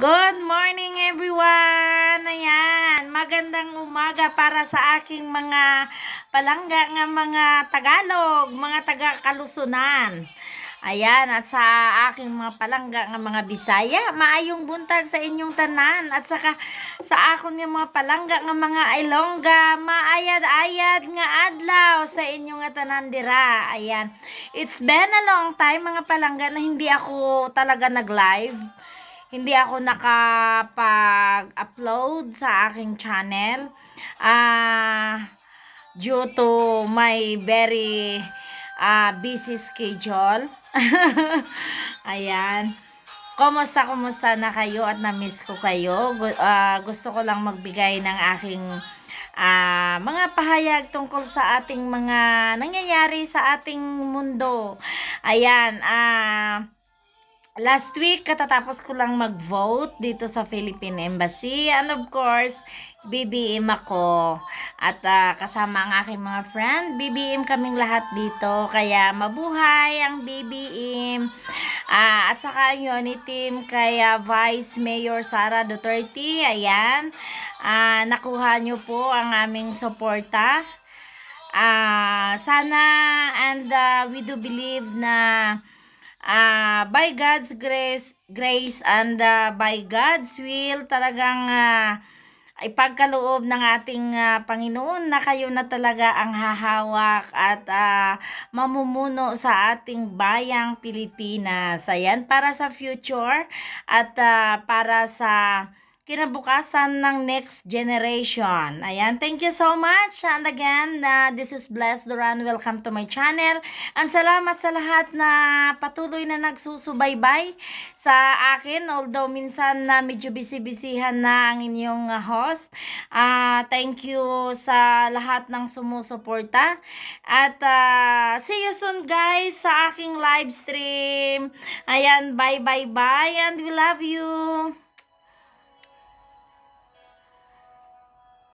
Good morning everyone! Ayan, magandang umaga para sa aking mga palangga nga mga Tagalog, mga taga-kalusunan. Ayan, at sa aking mga palangga nga mga Bisaya, maayong buntag sa inyong tanan. At saka sa akon nga mga palangga nga mga Ilongga, maayad-ayad nga adlaw sa inyong tanan dira. Ayan, it's been a long time mga palangga na hindi ako talaga nag-live hindi ako nakapag-upload sa aking channel uh, due to my very uh, busy schedule. Ayan. Kumusta, kumusta na kayo at na-miss ko kayo. Uh, gusto ko lang magbigay ng aking uh, mga pahayag tungkol sa ating mga nangyayari sa ating mundo. Ayan. Ah... Uh, Last week, katatapos ko lang mag-vote dito sa Philippine Embassy. And of course, BBM ako. At uh, kasama ang aking mga friend, BBM kaming lahat dito. Kaya mabuhay ang BBM. Uh, ah, at saka yun, team kaya ah, Vice Mayor Sara Duterte. Ayan. Uh, nakuha nyo po ang aming suporta. Uh, sana and uh, we do believe na uh, by God's grace, grace and uh, by God's will talagang uh, ipagkaloob ng ating uh, Panginoon na kayo na talaga ang hahawak at uh, mamumuno sa ating bayang Pilipinas. Ayan, para sa future at uh, para sa kinabukasan ng next generation. Ayan, thank you so much. And again, uh, this is Bless Duran. Welcome to my channel. Ang salamat sa lahat na patuloy na nagsusubaybay sa akin. Although minsan na uh, medyo bisibisihan na ang inyong uh, host. Uh, thank you sa lahat ng sumusuporta. At uh, see you soon guys sa aking live stream. Ayan, bye bye bye and we love you.